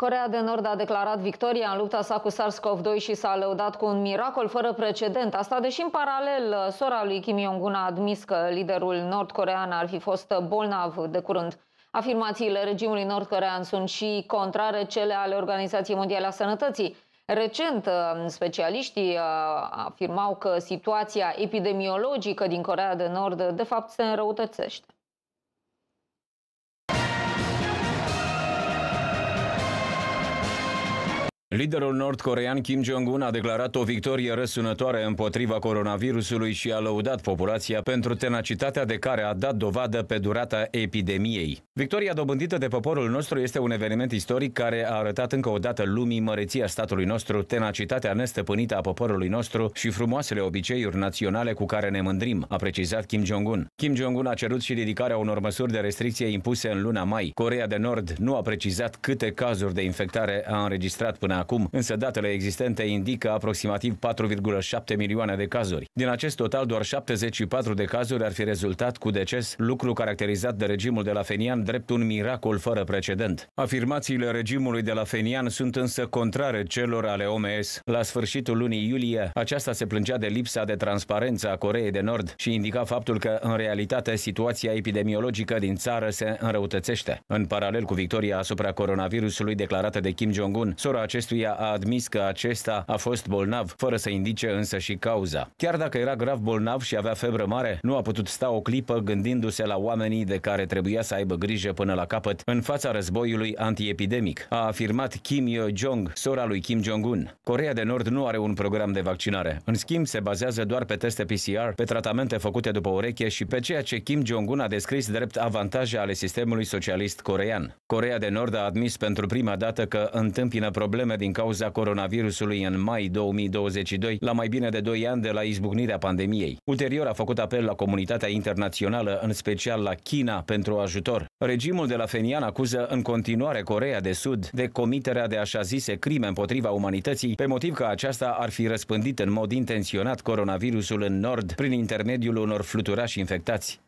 Corea de Nord a declarat victoria în lupta sa cu SARS-CoV-2 și s-a lăudat cu un miracol fără precedent. Asta deși în paralel sora lui Kim Jong-un a admis că liderul nordcorean ar fi fost bolnav de curând. Afirmațiile regimului nordcorean sunt și contrare cele ale Organizației Mondiale a Sănătății. Recent, specialiștii uh, afirmau că situația epidemiologică din Corea de Nord de fapt se înrăutățește. Liderul nord Kim Jong-un a declarat o victorie răsunătoare împotriva coronavirusului și a lăudat populația pentru tenacitatea de care a dat dovadă pe durata epidemiei. Victoria dobândită de poporul nostru este un eveniment istoric care a arătat încă o dată lumii măreția statului nostru, tenacitatea nestăpânită a poporului nostru și frumoasele obiceiuri naționale cu care ne mândrim, a precizat Kim Jong-un. Kim Jong-un a cerut și ridicarea unor măsuri de restricție impuse în luna mai. Corea de Nord nu a precizat câte cazuri de infectare a înregistrat până acum, însă datele existente indică aproximativ 4,7 milioane de cazuri. Din acest total, doar 74 de cazuri ar fi rezultat cu deces, lucru caracterizat de regimul de la Fenian drept un miracol fără precedent. Afirmațiile regimului de la Fenian sunt însă contrare celor ale OMS. La sfârșitul lunii iulie, aceasta se plângea de lipsa de transparență a Coreei de Nord și indica faptul că, în realitate, situația epidemiologică din țară se înrăutățește. În paralel cu victoria asupra coronavirusului declarată de Kim Jong-un, sora acestui acestuia a admis că acesta a fost bolnav, fără să indice însă și cauza. Chiar dacă era grav bolnav și avea febră mare, nu a putut sta o clipă gândindu-se la oamenii de care trebuia să aibă grijă până la capăt în fața războiului antiepidemic, a afirmat Kim Yo-jong, sora lui Kim Jong-un. Corea de Nord nu are un program de vaccinare. În schimb, se bazează doar pe teste PCR, pe tratamente făcute după ureche și pe ceea ce Kim Jong-un a descris drept avantaje ale sistemului socialist corean. Corea de Nord a admis pentru prima dată că întâmpină probleme din cauza coronavirusului în mai 2022, la mai bine de 2 ani de la izbucnirea pandemiei. Ulterior a făcut apel la comunitatea internațională, în special la China, pentru ajutor. Regimul de la Fenian acuză în continuare Corea de Sud de comiterea de așa zise crime împotriva umanității, pe motiv că aceasta ar fi răspândit în mod intenționat coronavirusul în nord prin intermediul unor fluturași infectați.